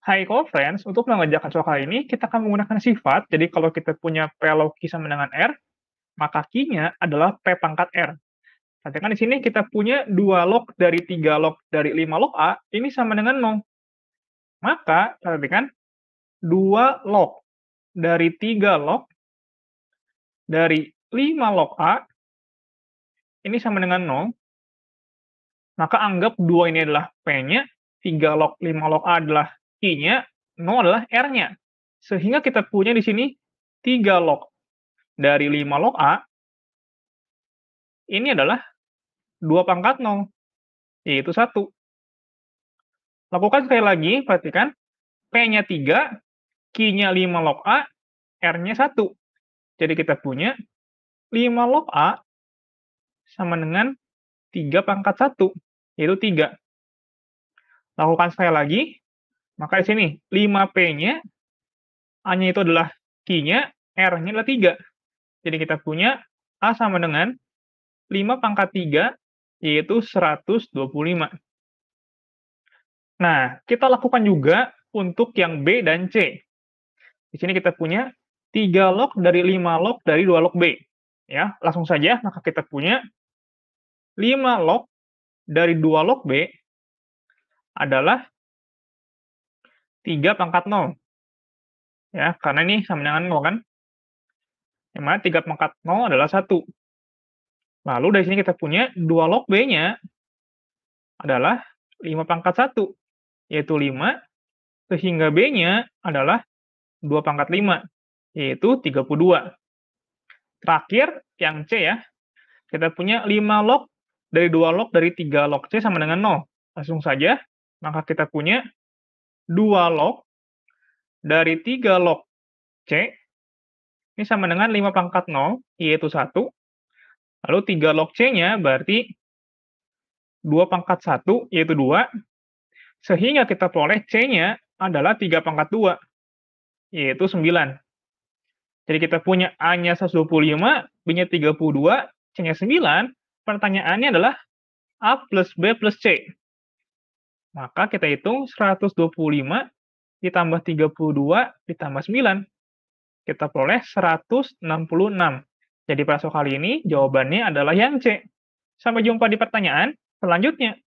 Hai friends, untuk mengerjakan soal ini kita akan menggunakan sifat. Jadi kalau kita punya P k sama dengan R, maka Q-nya adalah P pangkat R. Perhatikan di sini kita punya dua log dari tiga log dari 5 log A, ini sama dengan 0. Maka, perhatikan, dua log dari tiga log dari 5 log A, ini sama dengan 0. Maka anggap dua ini adalah P-nya, 3 log 5 log A adalah I-nya, 0 adalah R-nya. Sehingga kita punya di sini 3 log. Dari 5 log A, ini adalah 2 pangkat 0, yaitu 1. Lakukan sekali lagi, perhatikan. P-nya 3, Q-nya 5 log A, R-nya 1. Jadi kita punya 5 log A sama dengan 3 pangkat 1, yaitu 3. Lakukan sekali lagi, maka di sini 5P-nya, A-nya itu adalah Q-nya, R-nya adalah 3. Jadi kita punya A sama dengan 5 pangkat 3, yaitu 125. Nah, kita lakukan juga untuk yang B dan C. Di sini kita punya 3 log dari 5 log dari 2 log B. Ya, langsung saja, maka kita punya 5 log dari 2 log B adalah 3 pangkat 0. Ya, karena ini sama dengan 0 kan? Yang mana 3 pangkat 0 adalah 1. Lalu dari sini kita punya 2 log B-nya adalah 5 pangkat 1, yaitu 5, sehingga B-nya adalah 2 pangkat 5, yaitu 32. Terakhir, yang C ya, kita punya 5 log dari 2 log dari 3 log C sama dengan 0. Langsung saja, maka kita punya 2 log dari 3 log C, ini sama dengan 5 pangkat 0, Y itu 1. Lalu 3 log C-nya berarti 2 pangkat 1, yaitu 2. Sehingga kita peroleh C-nya adalah 3 pangkat 2, yaitu 9. Jadi kita punya A-nya 125, B-nya 32, C-nya 9. Pertanyaannya adalah A plus B plus C. Maka kita hitung 125 ditambah 32 ditambah 9. Kita peroleh 166. Jadi pada kali ini jawabannya adalah yang C. Sampai jumpa di pertanyaan selanjutnya.